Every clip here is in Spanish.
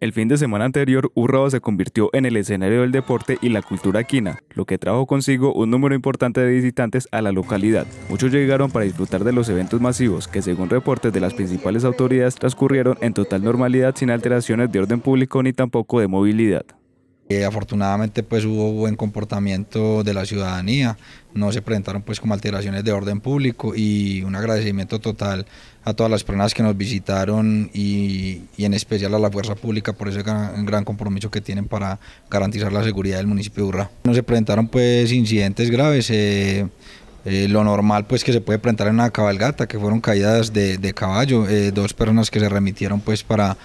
El fin de semana anterior, Urrao se convirtió en el escenario del deporte y la cultura quina, lo que trajo consigo un número importante de visitantes a la localidad. Muchos llegaron para disfrutar de los eventos masivos que, según reportes de las principales autoridades, transcurrieron en total normalidad sin alteraciones de orden público ni tampoco de movilidad. Eh, afortunadamente pues hubo buen comportamiento de la ciudadanía, no se presentaron pues como alteraciones de orden público y un agradecimiento total a todas las personas que nos visitaron y, en especial a la fuerza pública por ese gran, compromiso que tienen para garantizar la seguridad del municipio de Urra. No se presentaron pues incidentes graves, eh, eh, lo normal pues que se puede presentar en una cabalgata que fueron caídas de, caballo, dos personas que se remitieron pues para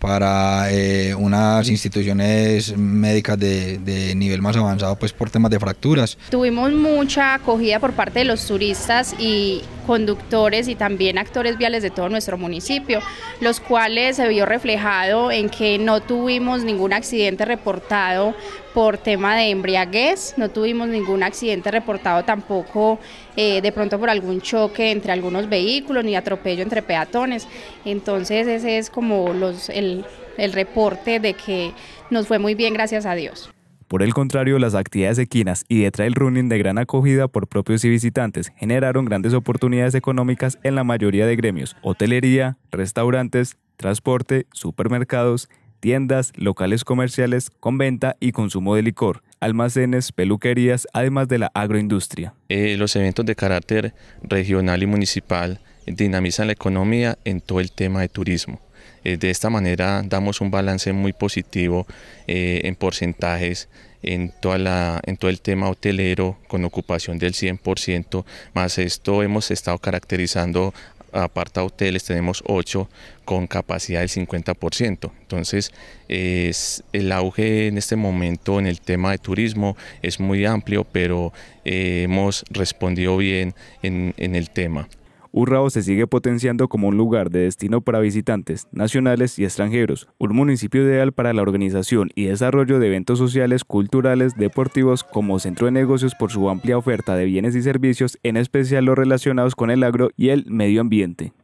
para eh, unas instituciones médicas de, de, nivel más avanzado pues por temas de fracturas. Tuvimos mucha acogida por parte de los turistas y, conductores y también actores viales de todo nuestro municipio, los cuales se vio reflejado en que no tuvimos ningún accidente reportado por tema de embriaguez, no tuvimos ningún accidente reportado tampoco eh, de pronto por algún choque entre algunos vehículos ni atropello entre peatones. Entonces ese es como los, el, el reporte de que nos fue muy bien, gracias a Dios. Por el contrario, las actividades equinas y de trail running de gran acogida por propios y visitantes generaron grandes oportunidades económicas en la mayoría de gremios, hotelería, restaurantes, transporte, supermercados, tiendas, locales comerciales con venta y consumo de licor, almacenes, peluquerías, además de la agroindustria. Eh, los eventos de carácter regional y municipal dinamizan la economía en todo el tema de turismo eh, de esta manera damos un balance muy positivo eh, en porcentajes en, todo el tema hotelero con ocupación del 100%, más esto hemos estado caracterizando aparta hoteles tenemos 8 con capacidad del 50%. Entonces, el auge en este momento en el tema de turismo es muy amplio, pero eh, hemos respondido bien en el tema. Urrao se sigue potenciando como un lugar de destino para visitantes nacionales y extranjeros, un municipio ideal para la organización y desarrollo de eventos sociales, culturales, deportivos como centro de negocios por su amplia oferta de bienes y servicios, en especial los relacionados con el agro y el medio ambiente.